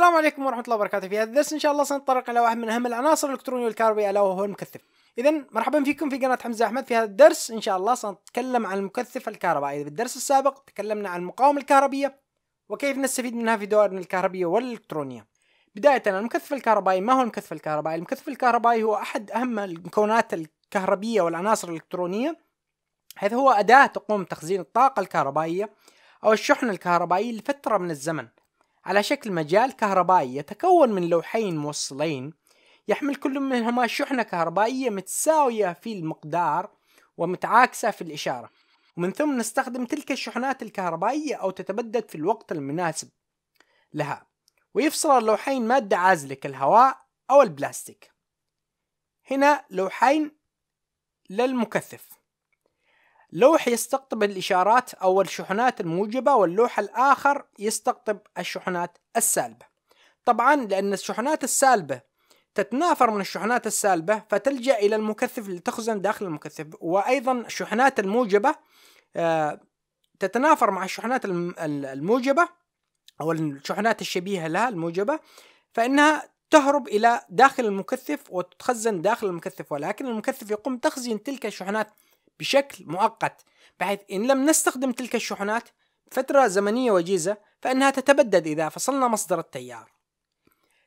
السلام عليكم ورحمه الله وبركاته في هذا الدرس ان شاء الله سنتطرق الى واحد من اهم العناصر الالكترونيه والكهربائية الا وهو المكثف اذا مرحبا فيكم في قناه حمزه احمد في هذا الدرس ان شاء الله سنتكلم عن المكثف الكهربائي في الدرس السابق تكلمنا عن المقاومه الكهربيه وكيف نستفيد منها في دوائرنا الكهربيه والالكترونيه بدايه المكثف الكهربائي ما هو المكثف الكهربائي المكثف الكهربائي هو احد اهم المكونات الكهربيه والعناصر الالكترونيه حيث هو اداه تقوم بتخزين الطاقه الكهربائيه او الشحن الكهربائي لفتره من الزمن على شكل مجال كهربائي يتكون من لوحين موصلين يحمل كل منهما شحنة كهربائية متساوية في المقدار ومتعاكسة في الإشارة ومن ثم نستخدم تلك الشحنات الكهربائية أو تتبدد في الوقت المناسب لها ويفصل اللوحين مادة عازلة كالهواء أو البلاستيك هنا لوحين للمكثف لوح يستقطب الإشارات أو الشحنات الموجبة واللوح الآخر يستقطب الشحنات السالبة طبعا لأن الشحنات السالبة تتنافر من الشحنات السالبة فتلجأ إلى المكثف لتخزن داخل المكثف وأيضا الشحنات الموجبة آه، تتنافر مع الشحنات الموجبة أو الشحنات الشبيهة لها الموجبة فإنها تهرب إلى داخل المكثف وتتخزن داخل المكثف ولكن المكثف يقوم تخزين تلك الشحنات بشكل مؤقت بحيث إن لم نستخدم تلك الشحنات فترة زمنية وجيزة فإنها تتبدد إذا فصلنا مصدر التيار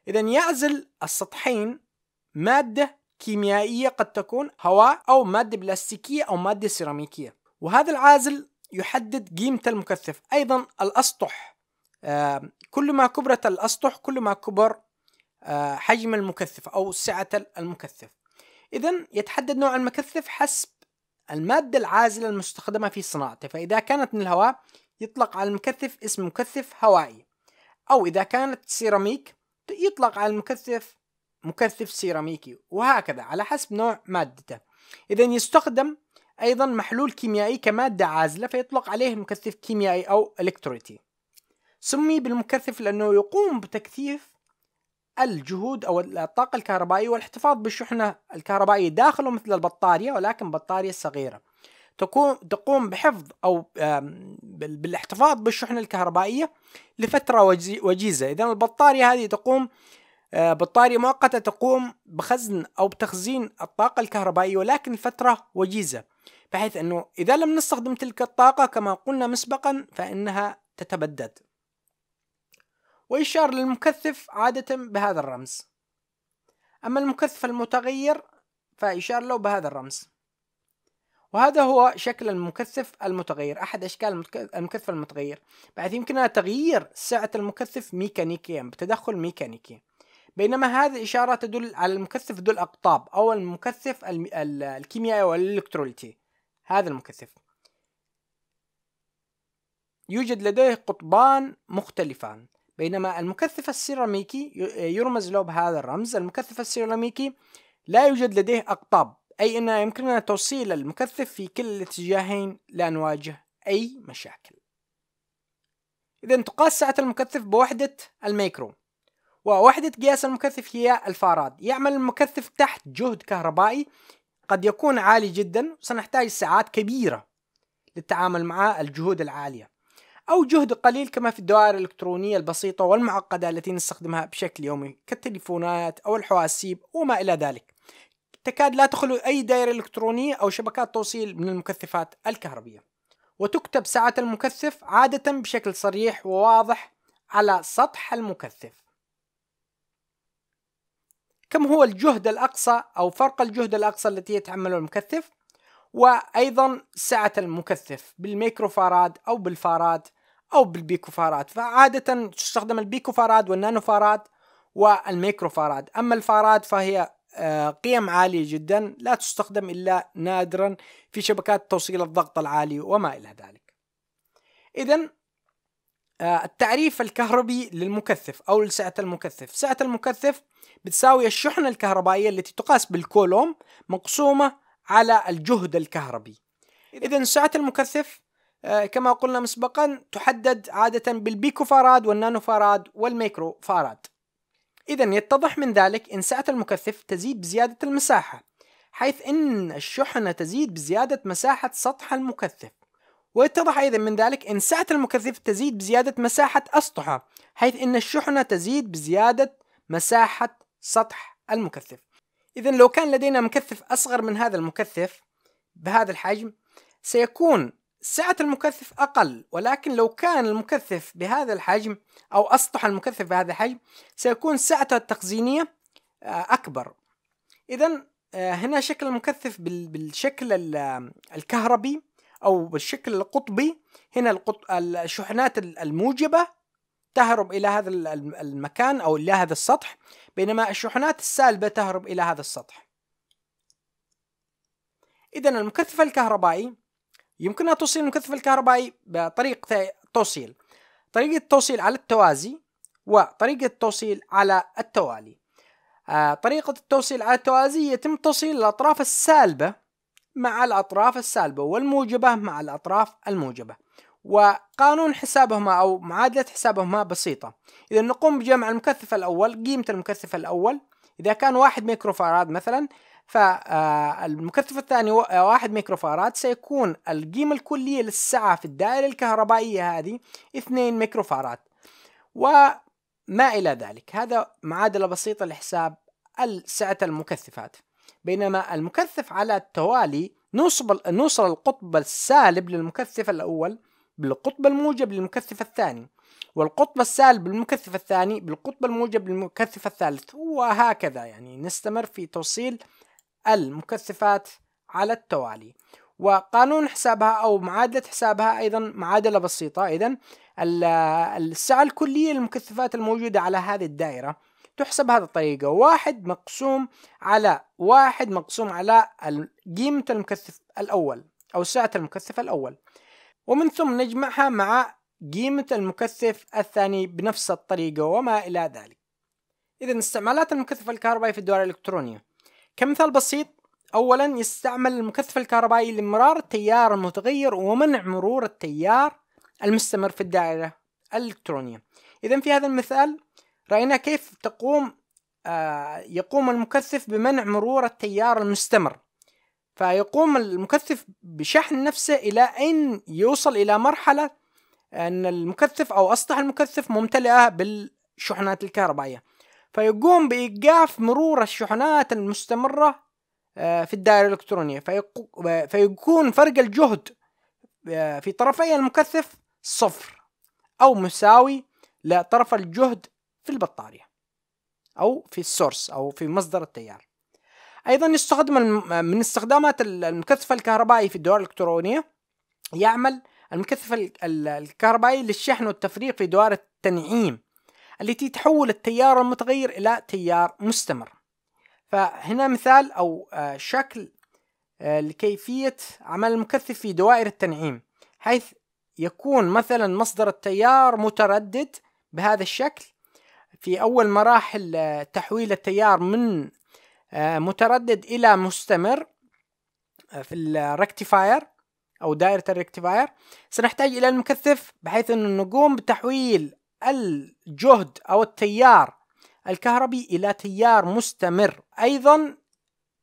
إذا يعزل السطحين مادة كيميائية قد تكون هواء أو مادة بلاستيكية أو مادة سيراميكية وهذا العازل يحدد قيمة المكثف أيضا الأسطح آه كل ما كبرت الأسطح كل ما كبر آه حجم المكثف أو سعة المكثف إذا يتحدد نوع المكثف حسب المادة العازلة المستخدمة في صناعته فإذا كانت من الهواء يطلق على المكثف اسم مكثف هوائي أو إذا كانت سيراميك يطلق على المكثف مكثف سيراميكي وهكذا على حسب نوع مادته إذا يستخدم أيضا محلول كيميائي كمادة عازلة فيطلق عليه مكثف كيميائي أو إلكتروتي سمي بالمكثف لأنه يقوم بتكثيف الجهود أو الطاقة الكهربائية والاحتفاظ بالشحنة الكهربائية داخله مثل البطارية ولكن بطارية صغيرة تقوم تقوم بحفظ أو بالاحتفاظ بالشحنة الكهربائية لفترة وجيزة إذا البطارية هذه تقوم آه، بطارية مؤقتة تقوم بخزن أو بتخزين الطاقة الكهربائية ولكن لفترة وجيزة بحيث أنه إذا لم نستخدم تلك الطاقة كما قلنا مسبقا فإنها تتبدد ويشار للمكثف عادة بهذا الرمز أما المكثف المتغير فيشار له بهذا الرمز وهذا هو شكل المكثف المتغير أحد أشكال المكثف المتغير بعد يمكننا تغيير سعة المكثف ميكانيكيا بتدخل ميكانيكي بينما هذه الإشارة تدل على المكثف ذو الأقطاب أو المكثف الكيميائي والإلكتروليتي هذا المكثف يوجد لديه قطبان مختلفان بينما المكثف السيراميكي يرمز له بهذا الرمز المكثف السيراميكي لا يوجد لديه أقطاب أي أن يمكننا توصيل المكثف في كل الاتجاهين لا نواجه أي مشاكل إذا تقاس سعة المكثف بوحدة الميكرو ووحدة قياس المكثف هي الفاراد يعمل المكثف تحت جهد كهربائي قد يكون عالي جدا وسنحتاج ساعات كبيرة للتعامل مع الجهود العالية أو جهد قليل كما في الدوائر الإلكترونية البسيطة والمعقدة التي نستخدمها بشكل يومي كالتليفونات أو الحواسيب وما إلى ذلك تكاد لا تخلو أي دائرة إلكترونية أو شبكات توصيل من المكثفات الكهربية وتكتب ساعة المكثف عادة بشكل صريح وواضح على سطح المكثف كم هو الجهد الأقصى أو فرق الجهد الأقصى التي يتحمله المكثف وأيضا سعة المكثف بالميكروفاراد أو بالفاراد او بالبيكو فاراد فعاده تستخدم البيكو فاراد والنانو فاراد والميكرو فاراد اما الفاراد فهي آه، قيم عالية جدا لا تستخدم إلا نادرا في شبكات توصيل الضغط العالي وما إلى ذلك إذا آه، التعريف الكهربي للمكثف أو لسعة المكثف سعة المكثف بتساوي الشحنة الكهربائية التي تقاس بالكولوم مقسومة على الجهد الكهربي إذا سعة المكثف آه، كما قلنا مسبقا تحدد عادة بالبيكو فاراد والنانو فاراد والميكرو فاراد إذا يتضح من ذلك إن سعة المكثف تزيد بزيادة المساحة حيث إن الشحنة تزيد بزيادة مساحة سطح المكثف ويتضح أيضا من ذلك إن سعة المكثف تزيد بزيادة مساحة أسطحه حيث إن الشحنة تزيد بزيادة مساحة سطح المكثف إذا لو كان لدينا مكثف أصغر من هذا المكثف بهذا الحجم سيكون سعة المكثف أقل ولكن لو كان المكثف بهذا الحجم أو أسطح المكثف بهذا الحجم سيكون سعته التخزينية آه، أكبر إذا آه، هنا شكل المكثف بالشكل الكهربي أو بالشكل القطبي هنا الشحنات الموجبة تهرب إلى هذا المكان أو إلى هذا السطح بينما الشحنات السالبة تهرب إلى هذا السطح إذا المكثف الكهربائي يمكنها توصيل المكثف الكهربائي بطريقتين توصيل طريقة توصيل على التوازي وطريقة توصيل على التوالي آه، طريقة التوصيل على التوازي يتم توصيل الأطراف السالبة مع الأطراف السالبة والموجبة مع الأطراف الموجبة وقانون حسابهما أو معادلة حسابهما بسيطة إذا نقوم بجمع المكثف الأول قيمة المكثف الأول إذا كان واحد ميكروفاراد مثلا فالمكثف الثاني آه، واحد ميكروفاراد سيكون القيمة الكلية للسعة في الدائرة الكهربائية هذه 2 ميكروفاراد وما إلى ذلك هذا معادلة بسيطة لحساب سعة المكثفات بينما المكثف على التوالي نوصل نوصل القطب السالب للمكثف الأول بالقطب الموجب للمكثف الثاني والقطب السالب للمكثف الثاني بالقطب الموجب للمكثف الثالث وهكذا يعني نستمر في توصيل المكثفات على التوالي وقانون حسابها أو معادلة حسابها أيضا معادلة بسيطة إذا السعة الكلية للمكثفات الموجودة على هذه الدائرة تحسب هذه الطريقة واحد مقسوم على واحد مقسوم على قيمة المكثف الأول أو سعة المكثف الأول ومن ثم نجمعها مع قيمة المكثف الثاني بنفس الطريقة وما إلى ذلك إذا استعمالات المكثف الكهربائي في الدوائر الإلكترونية كمثال بسيط أولا يستعمل المكثف الكهربائي لمرار التيار المتغير ومنع مرور التيار المستمر في الدائرة الإلكترونية إذا في هذا المثال رأينا كيف تقوم آه يقوم المكثف بمنع مرور التيار المستمر فيقوم المكثف بشحن نفسه إلى أن يوصل إلى مرحلة أن المكثف أو أسطح المكثف ممتلئة بالشحنات الكهربائية فيقوم بإيقاف مرور الشحنات المستمرة آه، في الدائرة الإلكترونية فيكون فرق الجهد آه، في طرفي المكثف صفر أو مساوي لطرف الجهد في البطارية أو في السورس أو في مصدر التيار أيضا يستخدم من استخدامات المكثف الكهربائي في الدوائر الإلكترونية يعمل المكثف الكهربائي للشحن والتفريغ في دوائر التنعيم التي تحول التيار المتغير إلى تيار مستمر فهنا مثال أو آه، شكل آه، لكيفية عمل المكثف في دوائر التنعيم حيث يكون مثلا مصدر التيار متردد بهذا الشكل في أول مراحل آه، تحويل التيار من متردد إلى مستمر في الركتفاير أو دائرة الركتفاير سنحتاج إلى المكثف بحيث أنه نقوم بتحويل الجهد أو التيار الكهربي إلى تيار مستمر أيضا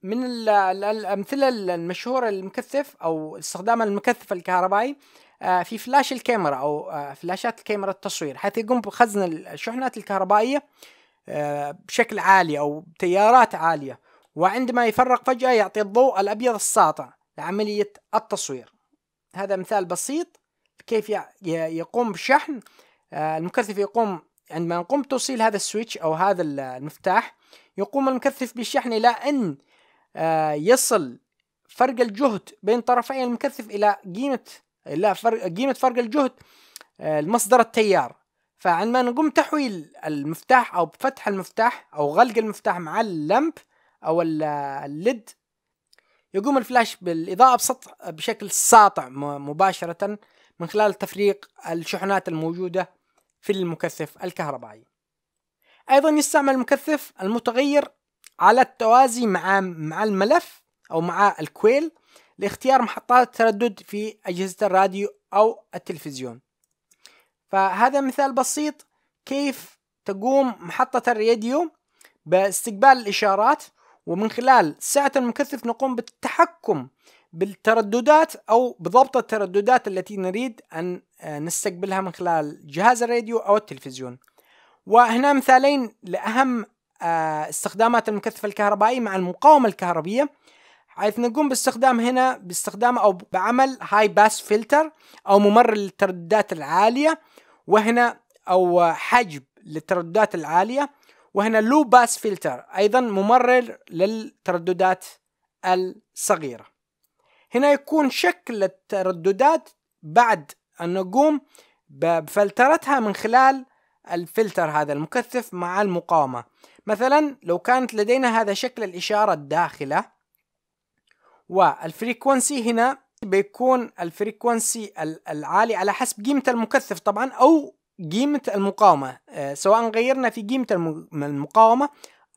من الأمثلة المشهورة المكثف أو استخدام المكثف الكهربائي آه، في فلاش الكاميرا أو آه، فلاشات الكاميرا التصوير حيث يقوم بخزن الشحنات الكهربائية آه، بشكل عالي أو تيارات عالية وعندما يفرق فجأة يعطي الضوء الأبيض الساطع لعملية التصوير هذا مثال بسيط كيف يقوم بشحن آه، المكثف يقوم عندما نقوم بتوصيل هذا السويتش أو هذا المفتاح يقوم المكثف بالشحن إلى أن آه، يصل فرق الجهد بين طرفي المكثف إلى قيمة إلى فرق قيمة فرق الجهد آه، المصدر التيار فعندما نقوم تحويل المفتاح أو فتح المفتاح أو غلق المفتاح مع اللمب أو الليد يقوم الفلاش بالإضاءة بسطح بشكل ساطع مباشرة من خلال تفريق الشحنات الموجودة في المكثف الكهربائي أيضا يستعمل المكثف المتغير على التوازي مع مع الملف أو مع الكويل لاختيار محطات التردد في أجهزة الراديو أو التلفزيون فهذا مثال بسيط كيف تقوم محطة الراديو باستقبال الإشارات ومن خلال سعة المكثف نقوم بالتحكم بالترددات أو بضبط الترددات التي نريد أن آه، نستقبلها من خلال جهاز الراديو أو التلفزيون وهنا مثالين لأهم آه، استخدامات المكثف الكهربائي مع المقاومة الكهربية حيث نقوم باستخدام هنا باستخدام أو بعمل هاي باس فلتر أو ممر للترددات العالية وهنا أو حجب للترددات العالية وهنا لو باس فلتر أيضا ممرر للترددات الصغيرة هنا يكون شكل الترددات بعد النجوم بفلترتها من خلال الفلتر هذا المكثف مع المقاومة مثلا لو كانت لدينا هذا شكل الإشارة الداخلة والفريكونسي هنا بيكون الفريكونسي العالي على حسب قيمة المكثف طبعا أو قيمة المقاومة آه، سواء غيرنا في قيمة المقاومة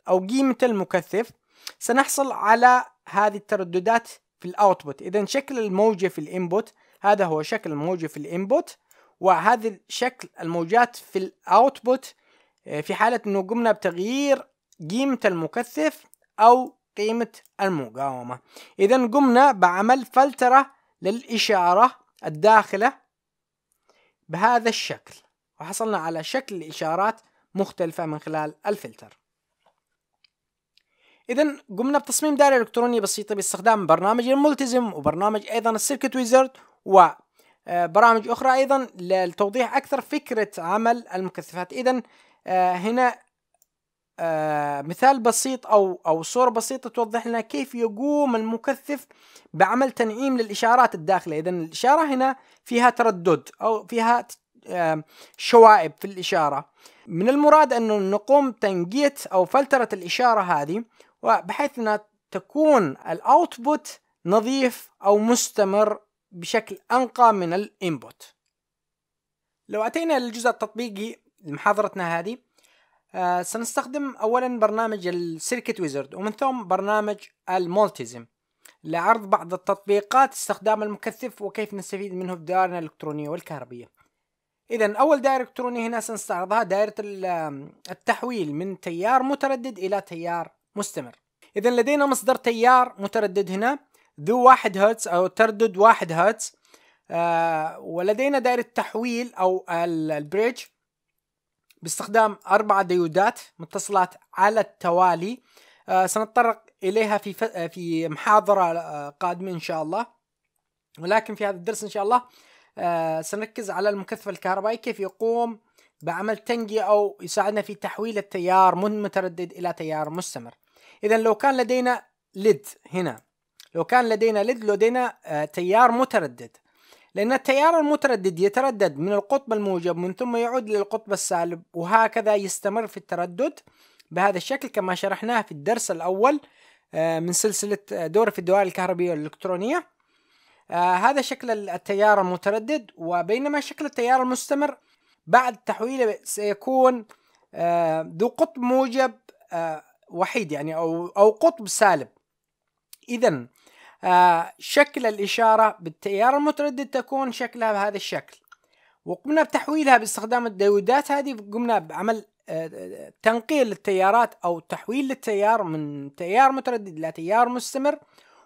أو قيمة المكثف سنحصل على هذه الترددات في الاوتبوت اذا شكل الموجة في الانبوت هذا هو شكل الموجة في الانبوت وهذا شكل الموجات في الاوتبوت آه، في حالة انه قمنا بتغيير قيمة المكثف او قيمة المقاومة اذا قمنا بعمل فلترة للاشارة الداخلة بهذا الشكل وحصلنا على شكل الاشارات مختلفة من خلال الفلتر إذا قمنا بتصميم دائرة إلكترونية بسيطة باستخدام برنامج الملتزم وبرنامج أيضا السيركت ويزرد وبرامج آه، أخرى أيضا لتوضيح أكثر فكرة عمل المكثفات إذا آه، هنا آه، مثال بسيط أو أو صورة بسيطة توضح لنا كيف يقوم المكثف بعمل تنعيم للإشارات الداخلة إذا الإشارة هنا فيها تردد أو فيها شوائب في الإشارة من المراد أن نقوم تنقية أو فلترة الإشارة هذه وبحيث أنها تكون الأوتبوت نظيف أو مستمر بشكل أنقى من الانبوت لو أتينا للجزء التطبيقي لمحاضرتنا هذه آه سنستخدم أولا برنامج السيركت ويزرد ومن ثم برنامج المولتزم لعرض بعض التطبيقات استخدام المكثف وكيف نستفيد منه في دائرنا الإلكترونية والكهربية إذا أول دائرة إلكترونية هنا سنستعرضها دائرة التحويل من تيار متردد إلى تيار مستمر إذا لدينا مصدر تيار متردد هنا ذو 1 هرتز أو تردد 1 هرتز آه ولدينا دائرة تحويل أو البريدج باستخدام أربع ديودات متصلات على التوالي آه سنتطرق إليها في في محاضرة آه، قادمة إن شاء الله ولكن في هذا الدرس إن شاء الله آه، سنركز على المكثف الكهربائي كيف يقوم بعمل تنقية أو يساعدنا في تحويل التيار من متردد إلى تيار مستمر إذا لو كان لدينا ليد هنا لو كان لدينا لد لدينا آه، تيار متردد لأن التيار المتردد يتردد من القطب الموجب من ثم يعود للقطب السالب وهكذا يستمر في التردد بهذا الشكل كما شرحناه في الدرس الأول آه، من سلسلة آه، دور في الدوائر الكهربية والإلكترونية هذا شكل التيار المتردد وبينما شكل التيار المستمر بعد تحويله سيكون ذو قطب موجب وحيد يعني أو أو قطب سالب إذا شكل الإشارة بالتيار المتردد تكون شكلها بهذا الشكل وقمنا بتحويلها باستخدام الديودات هذه قمنا بعمل آه، تنقيل التيارات أو تحويل التيار من تيار متردد إلى تيار مستمر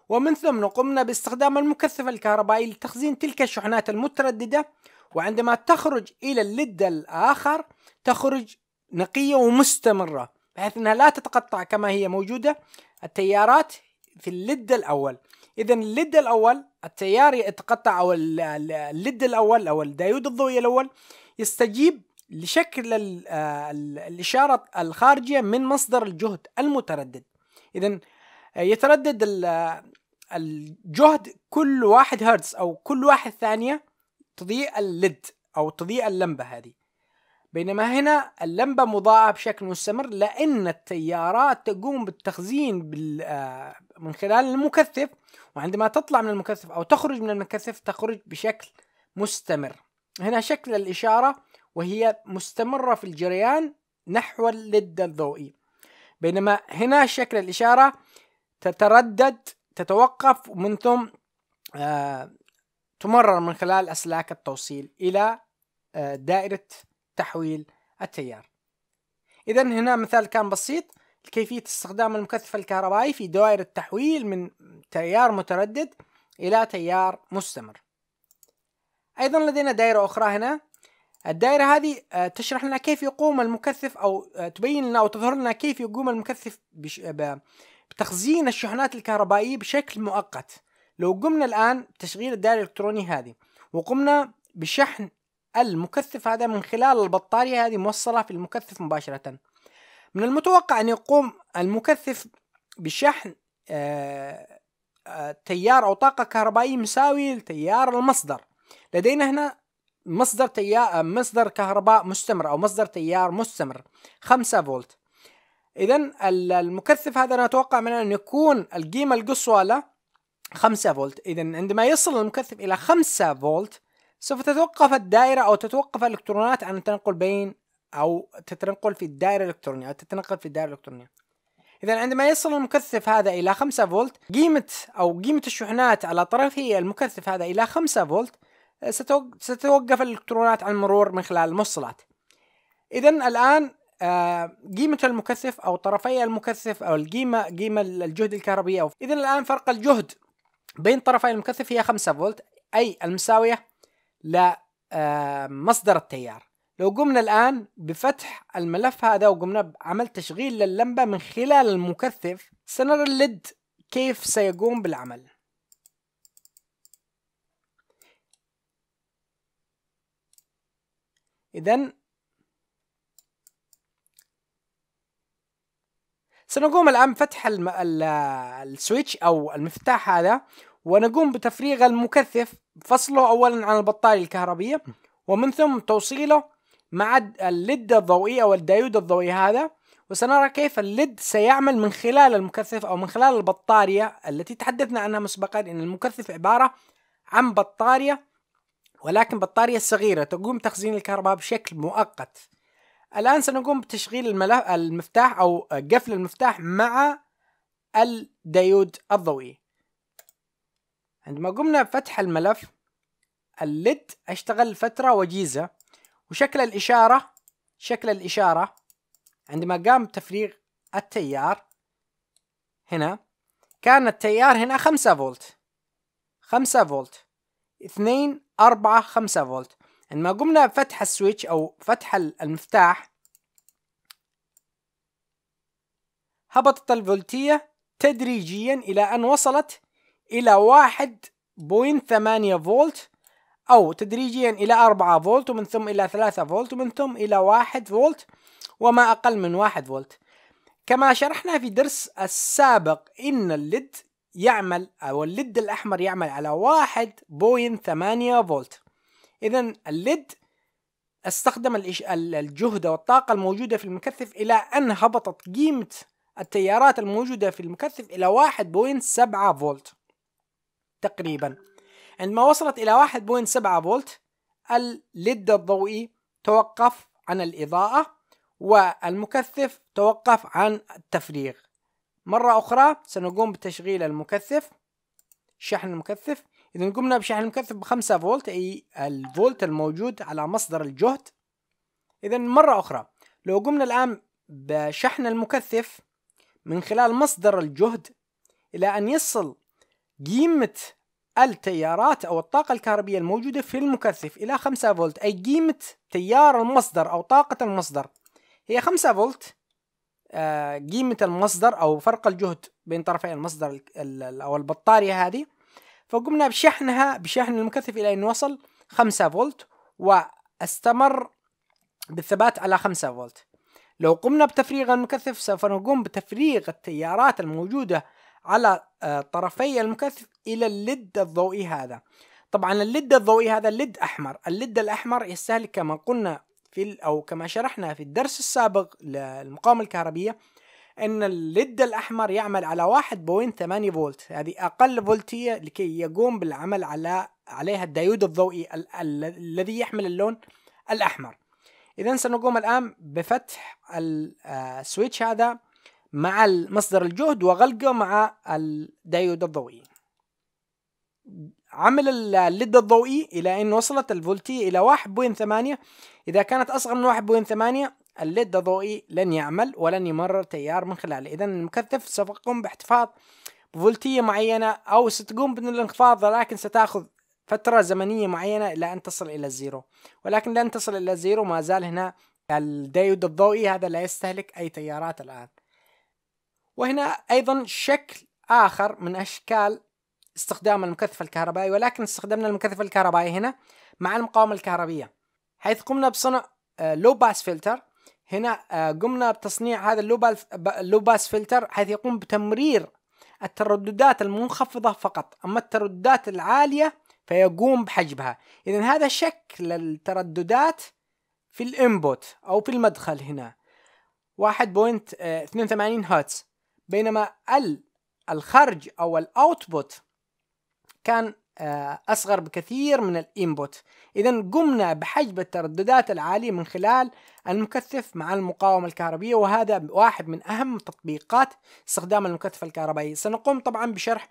ومن ثم قمنا باستخدام المكثف الكهربائي لتخزين تلك الشحنات المترددة وعندما تخرج إلى اللد الآخر تخرج نقية ومستمرة بحيث أنها لا تتقطع كما هي موجودة التيارات في اللد الأول اذا الليد الاول التيار يتقطع او الليد الاول او الدايود الضوئي الاول يستجيب لشكل آه، الاشاره الخارجيه من مصدر الجهد المتردد اذا آه، يتردد آه، الجهد كل واحد هرتز او كل واحد ثانيه تضيء الليد او تضيء اللمبه هذه بينما هنا اللمبة مضاءة بشكل مستمر لأن التيارات تقوم بالتخزين بال آه، من خلال المكثف وعندما تطلع من المكثف أو تخرج من المكثف تخرج بشكل مستمر هنا شكل الإشارة وهي مستمرة في الجريان نحو اللد الضوئي بينما هنا شكل الإشارة تتردد تتوقف ومن ثم آه، تمرر من خلال أسلاك التوصيل إلى آه، دائرة تحويل التيار إذا هنا مثال كان بسيط لكيفيه استخدام المكثف الكهربائي في دوائر التحويل من تيار متردد إلى تيار مستمر أيضا لدينا دائرة أخرى هنا الدائرة هذه آه، تشرح لنا كيف يقوم المكثف أو آه، تبين لنا أو تظهر لنا كيف يقوم المكثف بتخزين الشحنات الكهربائية بشكل مؤقت لو قمنا الآن بتشغيل الدائرة الإلكترونية هذه وقمنا بشحن المكثف هذا من خلال البطارية هذه موصلة في المكثف مباشرة من المتوقع أن يقوم المكثف بشحن آه، آه، تيار أو طاقة كهربائية مساوي لتيار المصدر لدينا هنا مصدر تيار آه، مصدر كهرباء مستمر أو مصدر تيار مستمر 5 فولت إذا المكثف هذا نتوقع منه أن يكون القيمة القصوى له 5 فولت إذا عندما يصل المكثف إلى 5 فولت سوف تتوقف الدائرة أو تتوقف الإلكترونات عن التنقل بين أو تتنقل في الدائرة الإلكترونية أو تتنقل في الدائرة الإلكترونية إذا عندما يصل المكثف هذا إلى 5 فولت قيمة أو قيمة الشحنات على طرفي المكثف هذا إلى 5 فولت ستتوقف الإلكترونات عن المرور من خلال الموصلات إذا الآن آه، قيمة المكثف أو طرفي المكثف أو القيمة قيمة الجهد الكهربية إذا الآن فرق الجهد بين طرفي المكثف هي 5 فولت أي المساوية لمصدر آه، التيار لو قمنا الآن بفتح الملف هذا وقمنا بعمل تشغيل لللمبة من خلال المكثف سنرى الليد كيف سيقوم بالعمل إذا سنقوم الآن بفتح السويتش أو المفتاح هذا ونقوم بتفريغ المكثف فصله أولا عن البطارية الكهربية ومن ثم توصيله مع اللد الضوئي أو الدايود الضوئي هذا وسنرى كيف اللد سيعمل من خلال المكثف أو من خلال البطارية التي تحدثنا عنها مسبقا أن المكثف عبارة عن بطارية ولكن بطارية صغيرة تقوم تخزين الكهرباء بشكل مؤقت الآن سنقوم بتشغيل الملف المفتاح أو قفل المفتاح مع الديود الضوئي عندما قمنا بفتح الملف الليد اشتغل فترة وجيزة وشكل الإشارة شكل الإشارة عندما قام تفريغ التيار هنا كان التيار هنا خمسة فولت خمسة فولت اثنين أربعة خمسة فولت عندما قمنا بفتح السويتش أو فتح المفتاح هبطت الفولتية تدريجيا إلى أن وصلت إلى 1.8 فولت أو تدريجيا إلى 4 فولت ومن ثم إلى 3 فولت ومن ثم إلى 1 فولت وما أقل من 1 فولت كما شرحنا في درس السابق إن الليد يعمل أو الليد الأحمر يعمل على 1.8 فولت إذا الليد استخدم الجهد والطاقة الموجودة في المكثف إلى أن هبطت قيمة التيارات الموجودة في المكثف إلى 1.7 فولت تقريبا عندما وصلت إلى 1.7 فولت الليد الضوئي توقف عن الإضاءة والمكثف توقف عن التفريغ مرة أخرى سنقوم بتشغيل المكثف شحن المكثف إذا قمنا بشحن المكثف بخمسة فولت أي الفولت الموجود على مصدر الجهد إذا مرة أخرى لو قمنا الآن بشحن المكثف من خلال مصدر الجهد إلى أن يصل قيمة التيارات أو الطاقة الكهربية الموجودة في المكثف إلى 5 فولت أي قيمة تيار المصدر أو طاقة المصدر هي 5 فولت آه، قيمة المصدر أو فرق الجهد بين طرفي المصدر أو البطارية هذه فقمنا بشحنها بشحن المكثف إلى أن وصل 5 فولت واستمر بالثبات على 5 فولت لو قمنا بتفريغ المكثف سوف نقوم بتفريغ التيارات الموجودة على آه، طرفي المكثف الى اللد الضوئي هذا طبعا اللد الضوئي هذا اللد احمر اللد الاحمر يستهلك كما قلنا في او كما شرحنا في الدرس السابق للمقاومه الكهربيه ان اللد الاحمر يعمل على 1.8 فولت هذه اقل فولتيه لكي يقوم بالعمل على عليها الدايود الضوئي الذي يحمل اللون الاحمر اذا سنقوم الان بفتح السويتش آه، هذا مع مصدر الجهد وغلقه مع الدايود الضوئي عمل اللد الضوئي إلى أن وصلت الفولتية إلى 1.8 إذا كانت أصغر من 1.8 اللد الضوئي لن يعمل ولن يمرر تيار من خلاله إذا المكثف سوف يقوم باحتفاظ بفولتية معينة أو ستقوم بالانخفاض لكن ستأخذ فترة زمنية معينة إلى أن تصل إلى الزيرو ولكن لن تصل إلى الزيرو ما زال هنا الدايود الضوئي هذا لا يستهلك أي تيارات الآن وهنا أيضا شكل آخر من أشكال استخدام المكثف الكهربائي ولكن استخدمنا المكثف الكهربائي هنا مع المقاومة الكهربية حيث قمنا بصنع لو باس فلتر هنا آه، قمنا بتصنيع هذا اللو باس فلتر حيث يقوم بتمرير الترددات المنخفضة فقط أما الترددات العالية فيقوم بحجبها إذا هذا شكل الترددات في الانبوت أو في المدخل هنا 1.82 آه، هرتز بينما ال الخرج أو الأوتبوت كان آه، أصغر بكثير من الإنبوت إذا قمنا بحجب الترددات العالية من خلال المكثف مع المقاومة الكهربية وهذا واحد من أهم تطبيقات استخدام المكثف الكهربائي سنقوم طبعا بشرح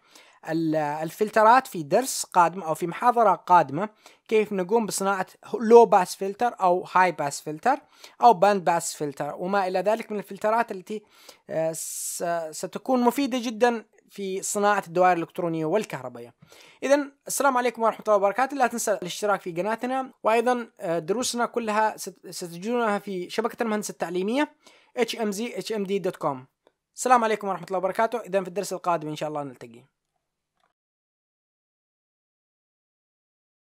الفلترات في درس قادم أو في محاضرة قادمة كيف نقوم بصناعة لو باس فلتر أو هاي باس فلتر أو باند باس فلتر وما إلى ذلك من الفلترات التي آه، ستكون مفيدة جدا في صناعة الدوائر الإلكترونية والكهربائية إذا السلام عليكم ورحمة الله وبركاته لا تنسى الاشتراك في قناتنا وأيضا آه، دروسنا كلها ستجدونها في شبكة المهندسة التعليمية hmzhmd.com السلام عليكم ورحمة الله وبركاته إذا في الدرس القادم إن شاء الله نلتقي